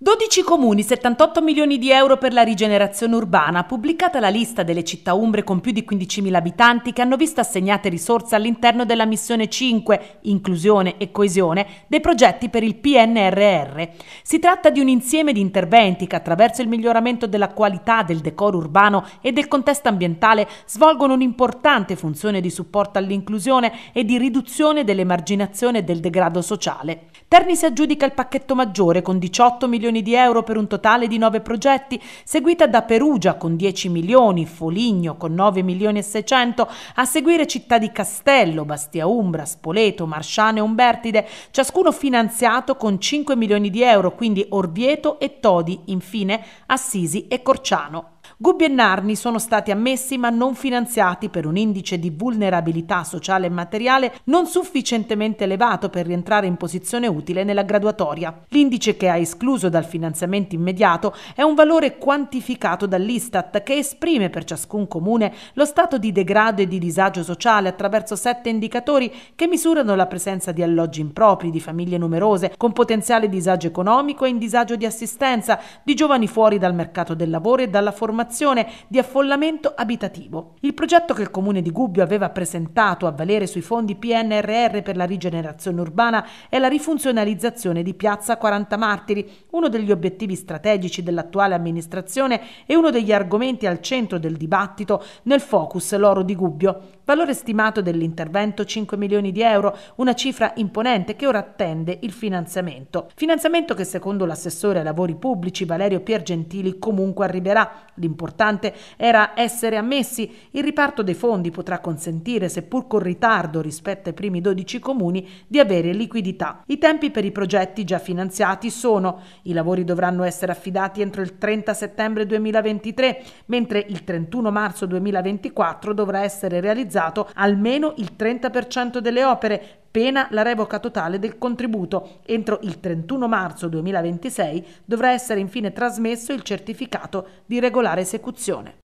12 comuni, 78 milioni di euro per la rigenerazione urbana, pubblicata la lista delle città umbre con più di 15.000 abitanti che hanno visto assegnate risorse all'interno della missione 5, inclusione e coesione, dei progetti per il PNRR. Si tratta di un insieme di interventi che attraverso il miglioramento della qualità del decoro urbano e del contesto ambientale svolgono un'importante funzione di supporto all'inclusione e di riduzione dell'emarginazione e del degrado sociale. Terni si aggiudica il pacchetto maggiore con 18 milioni milioni di euro per un totale di 9 progetti, seguita da Perugia con 10 milioni, Foligno con 9 milioni e 600, a seguire Città di Castello, Bastia Umbra, Spoleto, Marsciano e Umbertide, ciascuno finanziato con 5 milioni di euro, quindi Orvieto e Todi, infine Assisi e Corciano. Gubbi e Narni sono stati ammessi ma non finanziati per un indice di vulnerabilità sociale e materiale non sufficientemente elevato per rientrare in posizione utile nella graduatoria. L'indice che ha escluso dal finanziamento immediato è un valore quantificato dall'Istat che esprime per ciascun comune lo stato di degrado e di disagio sociale attraverso sette indicatori che misurano la presenza di alloggi impropri, di famiglie numerose, con potenziale disagio economico e in disagio di assistenza, di giovani fuori dal mercato del lavoro e dalla formazione trasformazione di affollamento abitativo. Il progetto che il comune di Gubbio aveva presentato a valere sui fondi PNRR per la rigenerazione urbana è la rifunzionalizzazione di Piazza 40 Martiri, uno degli obiettivi strategici dell'attuale amministrazione e uno degli argomenti al centro del dibattito nel focus l'oro di Gubbio. Valore stimato dell'intervento 5 milioni di euro, una cifra imponente che ora attende il finanziamento. Finanziamento che secondo l'assessore ai lavori pubblici Valerio Piergentili comunque arriverà. L'importante era essere ammessi. Il riparto dei fondi potrà consentire, seppur con ritardo rispetto ai primi 12 comuni, di avere liquidità. I tempi per i progetti già finanziati sono i lavori dovranno essere affidati entro il 30 settembre 2023, mentre il 31 marzo 2024 dovrà essere realizzato almeno il 30% delle opere pena la revoca totale del contributo. Entro il 31 marzo 2026 dovrà essere infine trasmesso il certificato di regolare esecuzione.